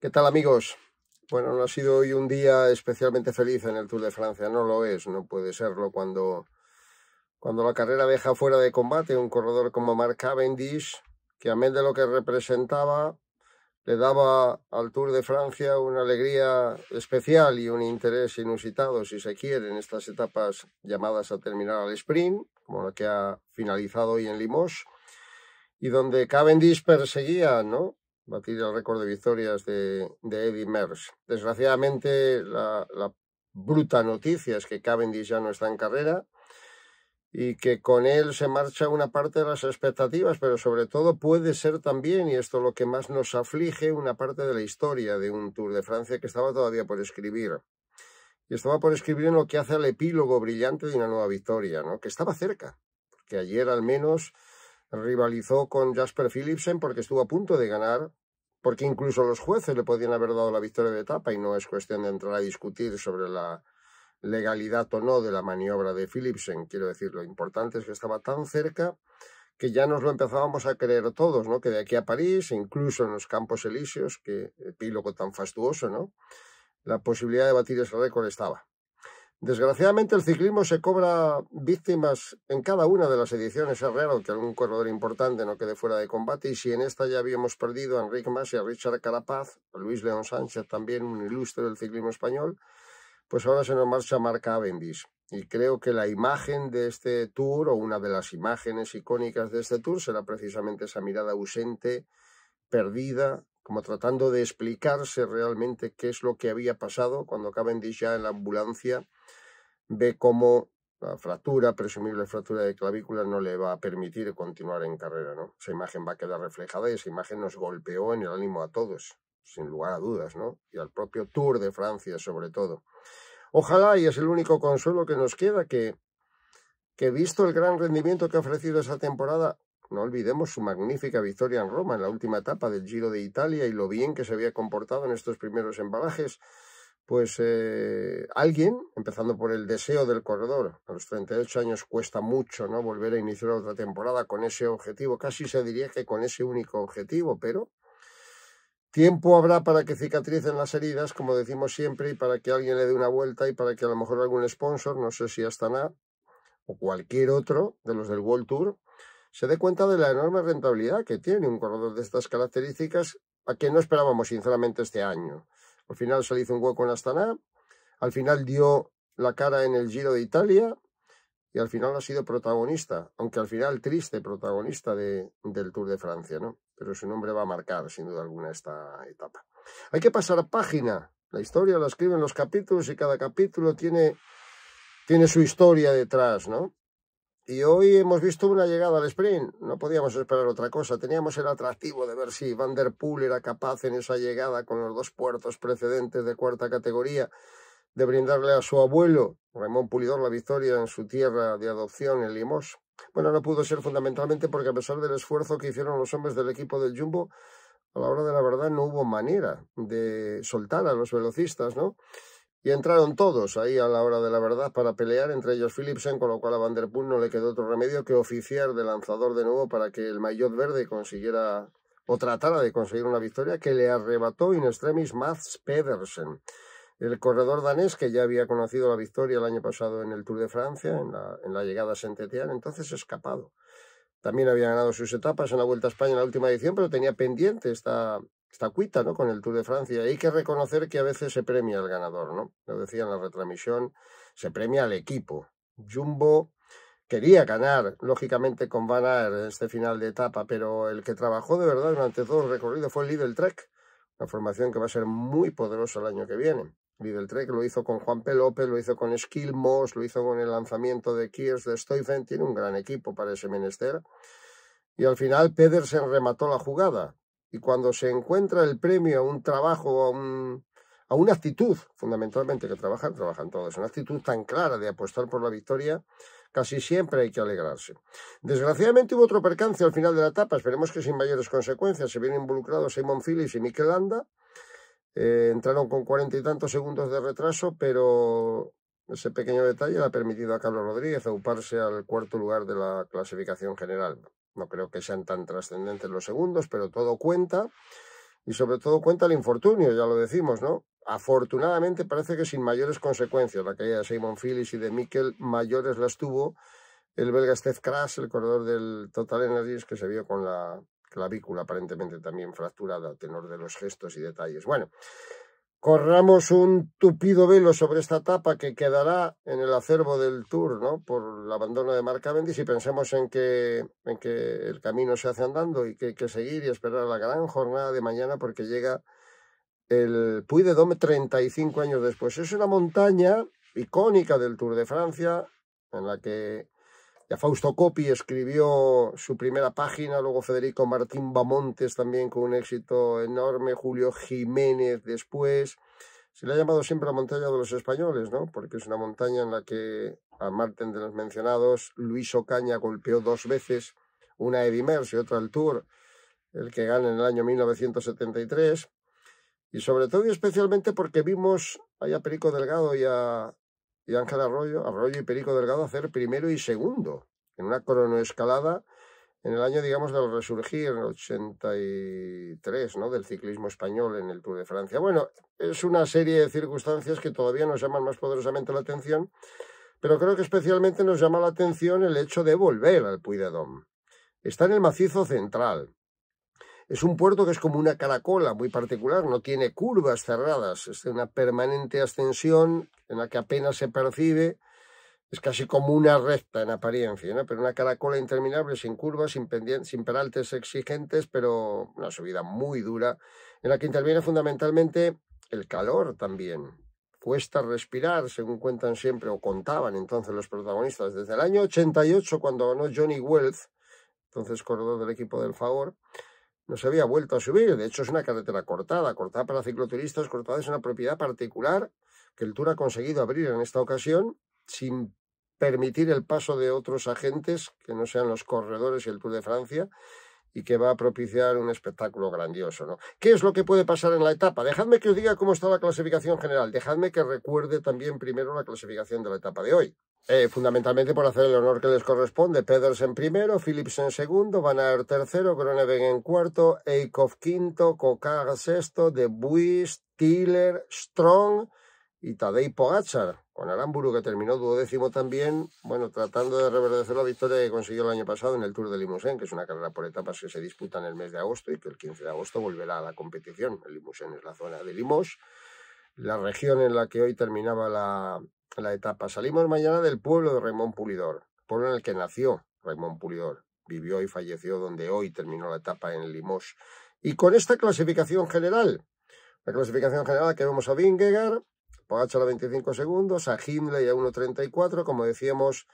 ¿Qué tal amigos? Bueno, no ha sido hoy un día especialmente feliz en el Tour de Francia, no lo es, no puede serlo cuando, cuando la carrera deja fuera de combate un corredor como Marc Cavendish, que amén de lo que representaba, le daba al Tour de Francia una alegría especial y un interés inusitado, si se quiere, en estas etapas llamadas a terminar al sprint, como la que ha finalizado hoy en Limoges, y donde Cavendish perseguía, ¿no? batir el récord de victorias de, de Eddie Merckx. Desgraciadamente, la, bruta noticia es que Cavendish ya no está en carrera y que con él se marcha una parte de las expectativas, pero sobre todo puede ser también, y esto es lo que más nos aflige, una parte de la historia de un Tour de Francia que estaba todavía por escribir. Y estaba por escribir en lo que hace al epílogo brillante de una nueva victoria, ¿no? que estaba cerca, que ayer al menos rivalizó con Jasper Philipsen porque estuvo a punto de ganar, porque incluso los jueces le podían haber dado la victoria de etapa y no es cuestión de entrar a discutir sobre la legalidad o no de la maniobra de Philipsen. Quiero decir, lo importante es que estaba tan cerca que ya nos lo empezábamos a creer todos, ¿no? Que de aquí a París, incluso en los Campos Elíseos, que eh, epílogo tan fastuoso, ¿no? La posibilidad de batir ese récord estaba. Desgraciadamente el ciclismo se cobra víctimas en cada una de las ediciones es raro que algún corredor importante no quede fuera de combate, y si en esta ya habíamos perdido a Enrique Mas y a Richard Carapaz, a Luis León Sánchez, también un ilustre del ciclismo español, pues ahora se nos marcha Mark Cavendish Y creo que la imagen de este tour, o una de las imágenes icónicas de este tour, será precisamente esa mirada ausente, perdida, como tratando de explicarse realmente qué es lo que había pasado cuando Cavendish ya en la ambulancia ve cómo la fractura, presumible fractura de clavícula, no le va a permitir continuar en carrera, ¿no? Esa imagen va a quedar reflejada y esa imagen nos golpeó en el ánimo a todos, sin lugar a dudas, ¿no? Y al propio Tour de Francia, sobre todo. Ojalá, y es el único consuelo que nos queda, que, que visto el gran rendimiento que ha ofrecido esa temporada, no olvidemos su magnífica victoria en Roma en la última etapa del Giro de Italia y lo bien que se había comportado en estos primeros embalajes, pues eh, alguien, empezando por el deseo del corredor, a los 38 años cuesta mucho no volver a iniciar otra temporada con ese objetivo, casi se diría que con ese único objetivo, pero tiempo habrá para que cicatricen las heridas, como decimos siempre, y para que alguien le dé una vuelta y para que a lo mejor algún sponsor, no sé si Astana o cualquier otro de los del World Tour, se dé cuenta de la enorme rentabilidad que tiene un corredor de estas características a quien no esperábamos sinceramente este año. Al final se le hizo un hueco en Astana, al final dio la cara en el Giro de Italia y al final ha sido protagonista, aunque al final triste protagonista de, del Tour de Francia, ¿no? Pero su nombre va a marcar, sin duda alguna, esta etapa. Hay que pasar página. La historia la escriben los capítulos y cada capítulo tiene, tiene su historia detrás, ¿no? Y hoy hemos visto una llegada al sprint, no podíamos esperar otra cosa. Teníamos el atractivo de ver si Van der Poel era capaz en esa llegada con los dos puertos precedentes de cuarta categoría de brindarle a su abuelo, Ramón Pulidor, la victoria en su tierra de adopción, en Limos. Bueno, no pudo ser fundamentalmente porque a pesar del esfuerzo que hicieron los hombres del equipo del Jumbo, a la hora de la verdad no hubo manera de soltar a los velocistas, ¿no? Y entraron todos ahí a la hora de la verdad para pelear, entre ellos Philipsen, con lo cual a Van Der Poel no le quedó otro remedio que oficiar de lanzador de nuevo para que el maillot verde consiguiera o tratara de conseguir una victoria que le arrebató in extremis Mats Pedersen. El corredor danés, que ya había conocido la victoria el año pasado en el Tour de Francia, en la, llegada a saint entonces escapado. También había ganado sus etapas en la Vuelta a España en la última edición, pero tenía pendiente esta, está cuita ¿no? con el Tour de Francia. Hay que reconocer que a veces se premia al ganador, ¿no? Lo decía en la retransmisión, se premia al equipo. Jumbo quería ganar, lógicamente, con Van Aert en este final de etapa, pero el que trabajó de verdad durante todo el recorrido fue Lidl Trek, una formación que va a ser muy poderosa el año que viene. Lidl Trek lo hizo con Juan P. López, lo hizo con Skilmos, lo hizo con el lanzamiento de Kiers de Stuyven, tiene un gran equipo para ese menester. Y al final Pedersen remató la jugada, y cuando se encuentra el premio a un trabajo, a, una actitud, fundamentalmente que trabajan, trabajan todos, una actitud tan clara de apostar por la victoria, casi siempre hay que alegrarse. Desgraciadamente hubo otro percance al final de la etapa, esperemos que sin mayores consecuencias, se vienen involucrados Simon Phillips y Mikel Landa, eh, entraron con cuarenta y tantos segundos de retraso, pero ese pequeño detalle le ha permitido a Carlos Rodríguez ocuparse al cuarto lugar de la clasificación general. No creo que sean tan trascendentes los segundos, pero todo cuenta. Y sobre todo cuenta el infortunio, ya lo decimos, ¿no? Afortunadamente parece que sin mayores consecuencias. La caída de Simon Phillips y de Mikkel mayores las tuvo el belga Steph el corredor del Total Energy, que se vio con la clavícula aparentemente también fracturada a tenor de los gestos y detalles. Bueno, corramos un tupido velo sobre esta etapa que quedará en el acervo del Tour, ¿no? Por el abandono de Marca Cavendish y pensemos en que, en que el camino se hace andando y que hay que seguir y esperar la gran jornada de mañana porque llega el Puy de Dome 35 años después. Es una montaña icónica del Tour de Francia en la que ya Fausto Coppi escribió su primera página, luego Federico Martín Bamontes también con un éxito enorme, Julio Jiménez después. Se le ha llamado siempre la montaña de los españoles, ¿no? Porque es una montaña en la que, a Marten de los mencionados, Luis Ocaña golpeó dos veces, una a Edimers y otra al Tour, el que gana en el año 1973. Y sobre todo y especialmente porque vimos a Perico Delgado y a y Ángel Arroyo, Arroyo y Perico Delgado hacer primero y segundo en una cronoescalada en el año, digamos, del resurgir, en el 83, ¿no? Del ciclismo español en el Tour de Francia. Bueno, es una serie de circunstancias que todavía nos llaman más poderosamente la atención, pero creo que especialmente nos llama la atención el hecho de volver al Puy de Está en el macizo central, es un puerto que es como una caracola muy particular, no tiene curvas cerradas, es una permanente ascensión en la que apenas se percibe, es casi como una recta en apariencia, pero una caracola interminable, sin curvas, sin, pendientes, peraltes exigentes, pero una subida muy dura, en la que interviene fundamentalmente el calor también. Cuesta respirar, según cuentan siempre, o contaban entonces los protagonistas, desde el año 88, cuando ganó Johnny Wells, entonces corredor del equipo del favor, no se había vuelto a subir. De hecho, es una carretera cortada, cortada para cicloturistas, cortada es una propiedad particular que el Tour ha conseguido abrir en esta ocasión sin permitir el paso de otros agentes que no sean los corredores y el Tour de Francia y que va a propiciar un espectáculo grandioso. ¿no? ¿Qué es lo que puede pasar en la etapa? Dejadme que os diga cómo está la clasificación general. Dejadme que recuerde también primero la clasificación de la etapa de hoy. Eh, fundamentalmente por hacer el honor que les corresponde. Pedersen primero, Phillips en segundo, Van Aert tercero, Groneven en cuarto, Eikhoff quinto, Kokar sexto, De Buis, Tiller, Strong, y Tadej Pogacar, con Aramburu que terminó duodécimo también, bueno, tratando de reverdecer la victoria que consiguió el año pasado en el Tour de Limousin, que es una carrera por etapas que se disputa en el mes de agosto y que el 15 de agosto volverá a la competición. El Limousin es la zona de Limos, la región en la que hoy terminaba la, la etapa. Salimos mañana del pueblo de Raymond Pulidor, pueblo en el que nació Raymond Pulidor. Vivió y falleció donde hoy terminó la etapa en Limos. Y con esta clasificación general, la clasificación general que vemos a Vingegaard, Pogacar a 25 segundos, a Hindley a 1.34, como decíamos,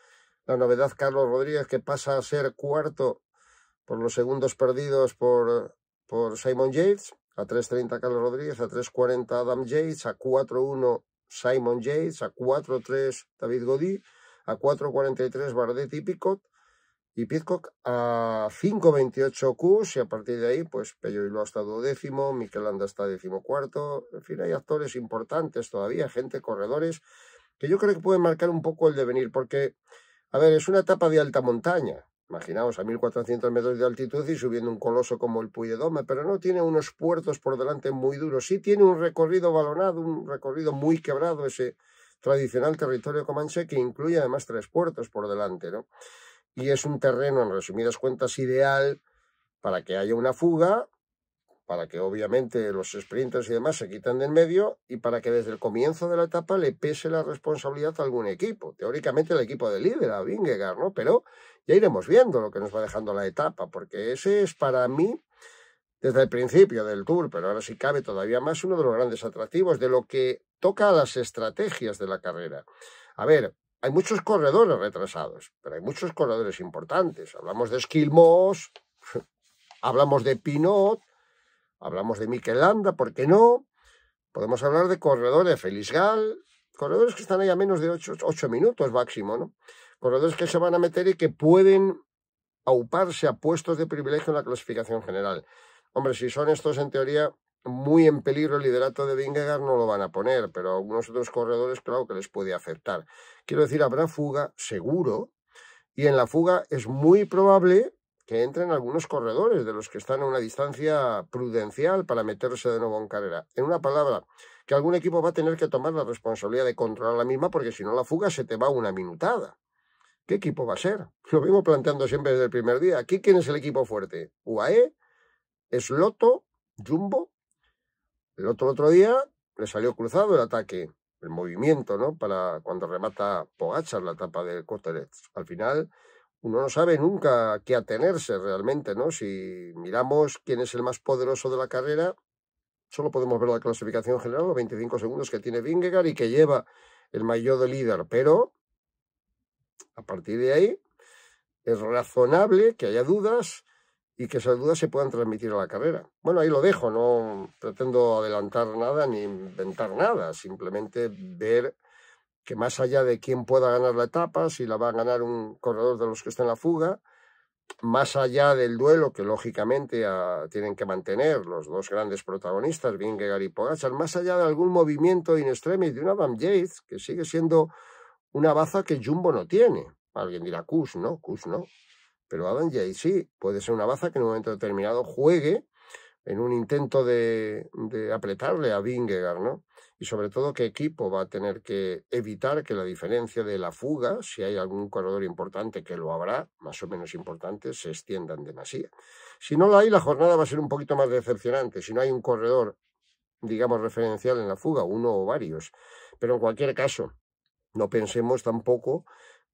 la novedad Carlos Rodríguez que pasa a ser cuarto por los segundos perdidos por, por Simon Yates, a 3.30 Carlos Rodríguez, a 3.40 Adam Yates, a 4.1 Simon Yates, a 4.3 David Godí, a 4.43 Bardet y Picot, y Pizcock a 5.28 Q, y a partir de ahí pues Pello lo ha estado décimo, Miquelanda hasta está décimo cuarto, en fin hay actores importantes todavía, gente, corredores, que yo creo que pueden marcar un poco el devenir porque, a ver, es una etapa de alta montaña, imaginaos a 1.400 metros de altitud y subiendo un coloso como el Puy de Dome, pero no tiene unos puertos por delante muy duros, sí tiene un recorrido balonado, un recorrido muy quebrado ese tradicional territorio comanche que incluye además tres puertos por delante, ¿no? y es un terreno, en resumidas cuentas, ideal para que haya una fuga, para que obviamente los sprinters y demás se quiten del medio y para que desde el comienzo de la etapa le pese la responsabilidad a algún equipo. Teóricamente el equipo de líder, a Vingegaard, ¿no? Pero ya iremos viendo lo que nos va dejando la etapa, porque ese es para mí desde el principio del tour, pero ahora sí cabe todavía más uno de los grandes atractivos de lo que toca a las estrategias de la carrera. A ver, hay muchos corredores retrasados, pero hay muchos corredores importantes. Hablamos de Esquilmos, hablamos de Pinot, hablamos de Mikel Landa, ¿por qué no? Podemos hablar de corredores, Félix Gal, corredores que están ahí a menos de ocho minutos máximo, ¿no? Corredores que se van a meter y que pueden auparse a puestos de privilegio en la clasificación general. Hombre, si son estos en teoría muy en peligro el liderato de Vingegaard no lo van a poner, pero a algunos otros corredores claro que les puede afectar. Quiero decir, habrá fuga seguro y en la fuga es muy probable que entren algunos corredores de los que están a una distancia prudencial para meterse de nuevo en carrera. En una palabra, que algún equipo va a tener que tomar la responsabilidad de controlar la misma porque si no la fuga se te va una minutada. ¿Qué equipo va a ser? Lo vengo planteando siempre desde el primer día. ¿Aquí quién es el equipo fuerte? ¿UAE? Sloto, ¿Jumbo? El otro, otro día le salió cruzado el ataque, el movimiento, ¿no? Para cuando remata Pogachar la etapa de Cotteret. Al final, uno no sabe nunca qué atenerse realmente, ¿no? Si miramos quién es el más poderoso de la carrera, solo podemos ver la clasificación general, los 25 segundos que tiene Vingegaard y que lleva el mayor de líder, pero a partir de ahí es razonable que haya dudas y que esas dudas se puedan transmitir a la carrera. Bueno, ahí lo dejo, no pretendo adelantar nada ni inventar nada, simplemente ver que más allá de quién pueda ganar la etapa, si la va a ganar un corredor de los que está en la fuga, más allá del duelo que lógicamente ah, tienen que mantener los dos grandes protagonistas, Vingegaard y Pogacar, más allá de algún movimiento in extremis de una Adam Yates, que sigue siendo una baza que Jumbo no tiene. Alguien dirá, Kus no, Kus no. Pero Adam Jay sí, puede ser una baza que en un momento determinado juegue en un intento de, apretarle a Vingegaard, ¿no? Y sobre todo qué equipo va a tener que evitar que la diferencia de la fuga, si hay algún corredor importante que lo habrá, más o menos importante, se extiendan demasiado. Si no lo hay, la jornada va a ser un poquito más decepcionante. Si no hay un corredor, digamos, referencial en la fuga, uno o varios. Pero en cualquier caso, no pensemos tampoco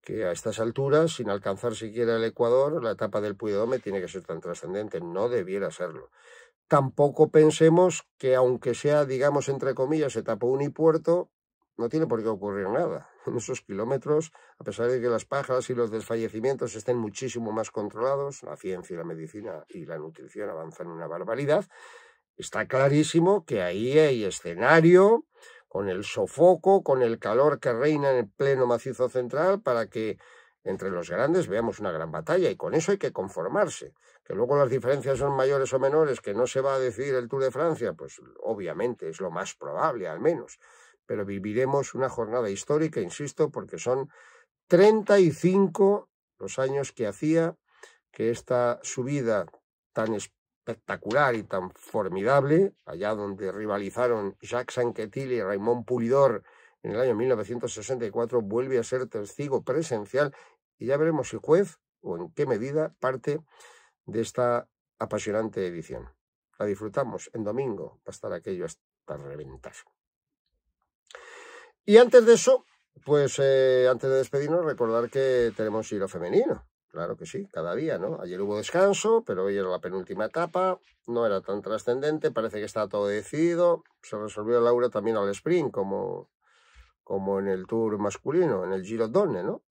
que a estas alturas, sin alcanzar siquiera el Ecuador, la etapa del Puyodome tiene que ser tan trascendente. No debiera serlo. Tampoco pensemos que, aunque sea, digamos, entre comillas, etapa unipuerto, no tiene por qué ocurrir nada. En esos kilómetros, a pesar de que las pajas y los desfallecimientos estén muchísimo más controlados, la ciencia y la medicina y la nutrición avanzan una barbaridad, está clarísimo que ahí hay escenario con el sofoco, con el calor que reina en el pleno macizo central para que entre los grandes veamos una gran batalla y con eso hay que conformarse. Que luego las diferencias son mayores o menores, que no se va a decidir el Tour de Francia, pues obviamente es lo más probable al menos. Pero viviremos una jornada histórica, insisto, porque son 35 los años que hacía que esta subida tan espectacular y tan formidable, allá donde rivalizaron Jacques Anquetil y Raymond Pulidor en el año 1964, vuelve a ser testigo presencial y ya veremos si juez o en qué medida parte de esta apasionante edición. La disfrutamos en domingo, va estar aquello hasta reventar. Y antes de eso, pues eh, antes de despedirnos, recordar que tenemos hilo femenino. Claro que sí, cada día, ¿no? Ayer hubo descanso, pero hoy era la penúltima etapa, no era tan trascendente, parece que está todo decidido. Se resolvió Laura también al sprint, como, como en el Tour masculino, en el Giro Donne, ¿no?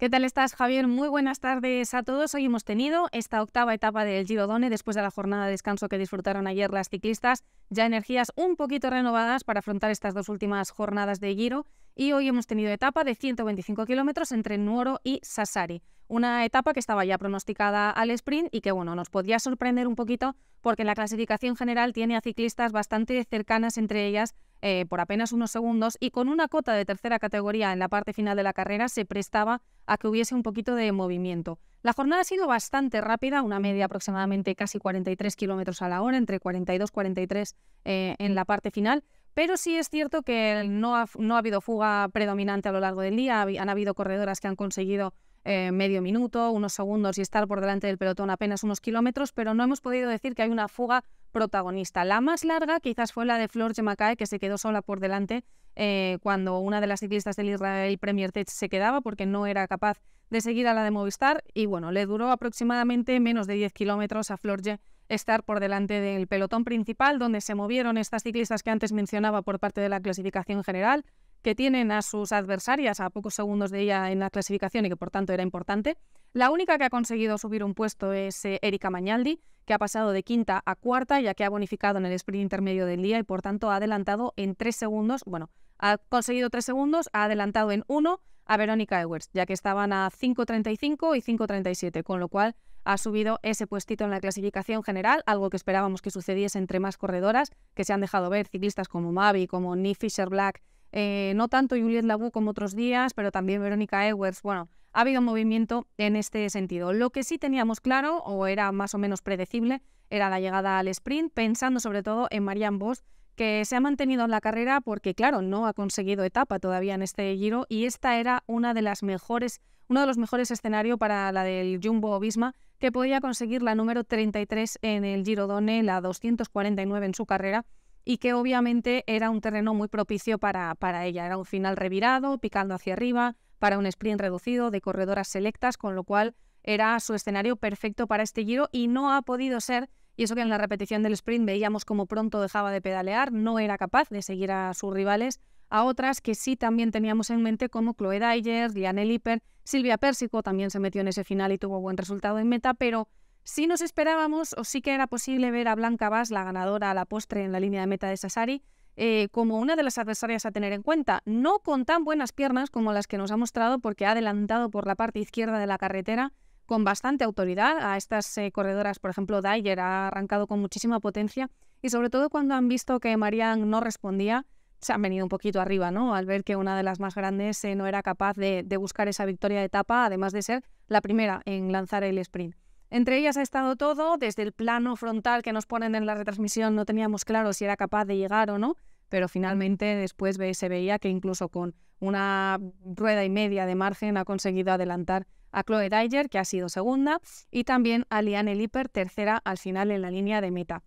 ¿Qué tal estás, Javier? Muy buenas tardes a todos. Hoy hemos tenido esta octava etapa del Giro Done después de la jornada de descanso que disfrutaron ayer las ciclistas. Ya energías un poquito renovadas para afrontar estas dos últimas jornadas de Giro. Y hoy hemos tenido etapa de 125 kilómetros entre Nuoro y Sassari. Una etapa que estaba ya pronosticada al sprint y que bueno, nos podía sorprender un poquito porque la clasificación general tiene a ciclistas bastante cercanas entre ellas eh, por apenas unos segundos y con una cota de tercera categoría en la parte final de la carrera se prestaba a que hubiese un poquito de movimiento. La jornada ha sido bastante rápida, una media aproximadamente casi 43 kilómetros a la hora, entre 42 y 43 eh, en la parte final. Pero sí es cierto que no ha, no ha habido fuga predominante a lo largo del día. Han habido corredoras que han conseguido eh, medio minuto, unos segundos y estar por delante del pelotón apenas unos kilómetros, pero no hemos podido decir que hay una fuga protagonista. La más larga quizás fue la de Flor macae que se quedó sola por delante eh, cuando una de las ciclistas del Israel Premier Tech se quedaba porque no era capaz de seguir a la de Movistar y bueno, le duró aproximadamente menos de 10 kilómetros a Florje estar por delante del pelotón principal donde se movieron estas ciclistas que antes mencionaba por parte de la clasificación general que tienen a sus adversarias a pocos segundos de ella en la clasificación y que por tanto era importante. La única que ha conseguido subir un puesto es eh, Erika Mañaldi, que ha pasado de quinta a cuarta, ya que ha bonificado en el sprint intermedio del día y por tanto ha adelantado en tres segundos, bueno, ha conseguido tres segundos, ha adelantado en uno a Verónica Ewers, ya que estaban a 5.35 y 5.37, con lo cual ha subido ese puestito en la clasificación general, algo que esperábamos que sucediese entre más corredoras que se han dejado ver, ciclistas como Mavi, como Ni Fisher Black, eh, no tanto Juliette Labou como otros días, pero también Verónica Edwards Bueno, ha habido movimiento en este sentido. Lo que sí teníamos claro, o era más o menos predecible, era la llegada al sprint, pensando sobre todo en Marianne Vos que se ha mantenido en la carrera porque, claro, no ha conseguido etapa todavía en este giro y esta era una de las mejores, uno de los mejores escenarios para la del Jumbo Visma, que podía conseguir la número 33 en el Giro Done, la 249 en su carrera y que obviamente era un terreno muy propicio para, para ella. Era un final revirado, picando hacia arriba, para un sprint reducido de corredoras selectas, con lo cual era su escenario perfecto para este giro y no ha podido ser, y eso que en la repetición del sprint veíamos como pronto dejaba de pedalear, no era capaz de seguir a sus rivales, a otras que sí también teníamos en mente como Chloe Dyer, Liane Lipper, Silvia Persico también se metió en ese final y tuvo buen resultado en meta, pero Sí nos esperábamos, o sí que era posible ver a Blanca Vaz, la ganadora a la postre en la línea de meta de Sassari, eh, como una de las adversarias a tener en cuenta. No con tan buenas piernas como las que nos ha mostrado, porque ha adelantado por la parte izquierda de la carretera con bastante autoridad a estas eh, corredoras. Por ejemplo, Dyer ha arrancado con muchísima potencia y sobre todo cuando han visto que Marianne no respondía, se han venido un poquito arriba, ¿no? Al ver que una de las más grandes eh, no era capaz de buscar esa victoria de etapa, además de ser la primera en lanzar el sprint. Entre ellas ha estado todo, desde el plano frontal que nos ponen en la retransmisión, no teníamos claro si era capaz de llegar o no, pero finalmente después se veía que incluso con una rueda y media de margen ha conseguido adelantar a Chloe Dyer, que ha sido segunda, y también a Liane Lipper, tercera al final en la línea de meta.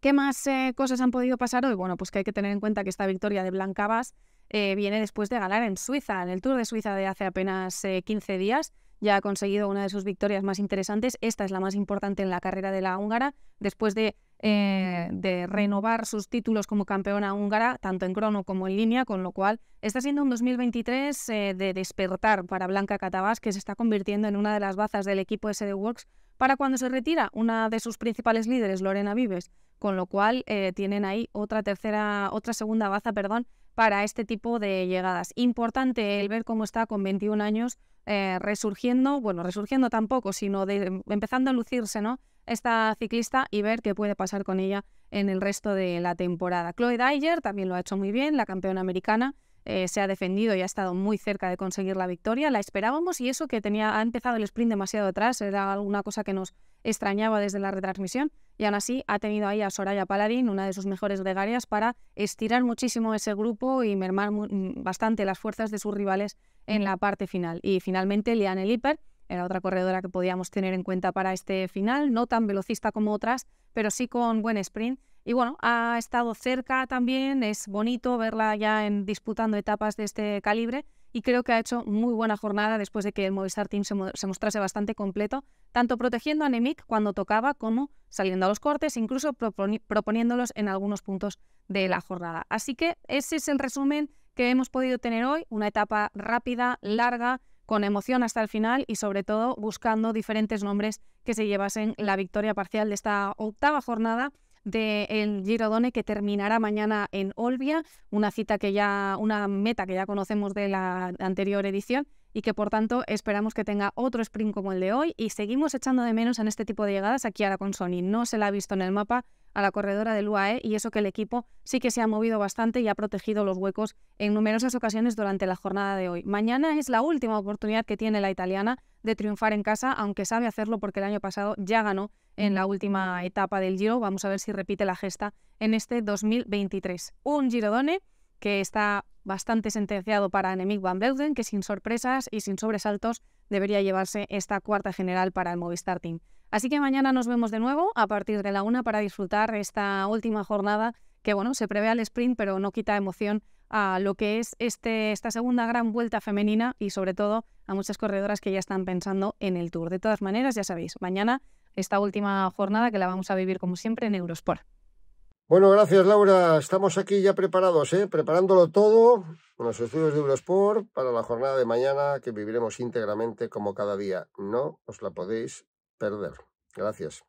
¿Qué más eh, cosas han podido pasar hoy? Bueno, pues que hay que tener en cuenta que esta victoria de Blanca eh, viene después de ganar en Suiza, en el Tour de Suiza de hace apenas 15 eh, días ya ha conseguido una de sus victorias más interesantes. Esta es la más importante en la carrera de la húngara, después de, eh, renovar sus títulos como campeona húngara, tanto en crono como en línea, con lo cual está siendo un 2023 eh, de despertar para Blanca Catabás, que se está convirtiendo en una de las bazas del equipo SD Works para cuando se retira una de sus principales líderes, Lorena Vives, con lo cual eh, tienen ahí otra tercera, otra segunda baza, perdón, para este tipo de llegadas. Importante el ver cómo está con 21 años eh, resurgiendo, bueno, resurgiendo tampoco, sino em, empezando a lucirse, ¿no? Esta ciclista y ver qué puede pasar con ella en el resto de la temporada. Chloe Dyer también lo ha hecho muy bien, la campeona americana, eh, se ha defendido y ha estado muy cerca de conseguir la victoria. La esperábamos y eso que tenía, ha empezado el sprint demasiado atrás, era alguna cosa que nos extrañaba desde la retransmisión. Y aún así ha tenido ahí a Soraya Paladín, una de sus mejores gregarias, para estirar muchísimo ese grupo y mermar mm, bastante las fuerzas de sus rivales en la parte final. Y finalmente Liane Lipper, era otra corredora que podíamos tener en cuenta para este final, no tan velocista como otras, pero sí con buen sprint y bueno, ha estado cerca también, es bonito verla ya en, disputando etapas de este calibre y creo que ha hecho muy buena jornada después de que el Movistar Team se, mostrase bastante completo, tanto protegiendo a Nemic cuando tocaba como saliendo a los cortes, incluso proponiéndolos en algunos puntos de la jornada. Así que ese es el resumen que hemos podido tener hoy, una etapa rápida, larga, con emoción hasta el final y sobre todo buscando diferentes nombres que se llevasen la victoria parcial de esta octava jornada del Giro Girodone que terminará mañana en Olbia, una cita que ya, una meta que ya conocemos de la anterior edición y que por tanto esperamos que tenga otro sprint como el de hoy y seguimos echando de menos en este tipo de llegadas aquí ahora con Sony. No se la ha visto en el mapa a la corredora del UAE y eso que el equipo sí que se ha movido bastante y ha protegido los huecos en numerosas ocasiones durante la jornada de hoy. Mañana es la última oportunidad que tiene la italiana de triunfar en casa, aunque sabe hacerlo porque el año pasado ya ganó en la última etapa del Giro. Vamos a ver si repite la gesta en este 2023. Un Girodone que está bastante sentenciado para Annemiek van Belden, que sin sorpresas y sin sobresaltos debería llevarse esta cuarta general para el Movistar Team. Así que mañana nos vemos de nuevo a partir de la una para disfrutar esta última jornada que bueno, se prevé al sprint, pero no quita emoción a lo que es este, esta segunda gran vuelta femenina y sobre todo a muchas corredoras que ya están pensando en el tour. De todas maneras, ya sabéis, mañana esta última jornada que la vamos a vivir como siempre en Eurosport. Bueno, gracias Laura. Estamos aquí ya preparados, ¿eh? preparándolo todo con los estudios de Eurosport para la jornada de mañana que viviremos íntegramente como cada día. No os la podéis perder. Gracias.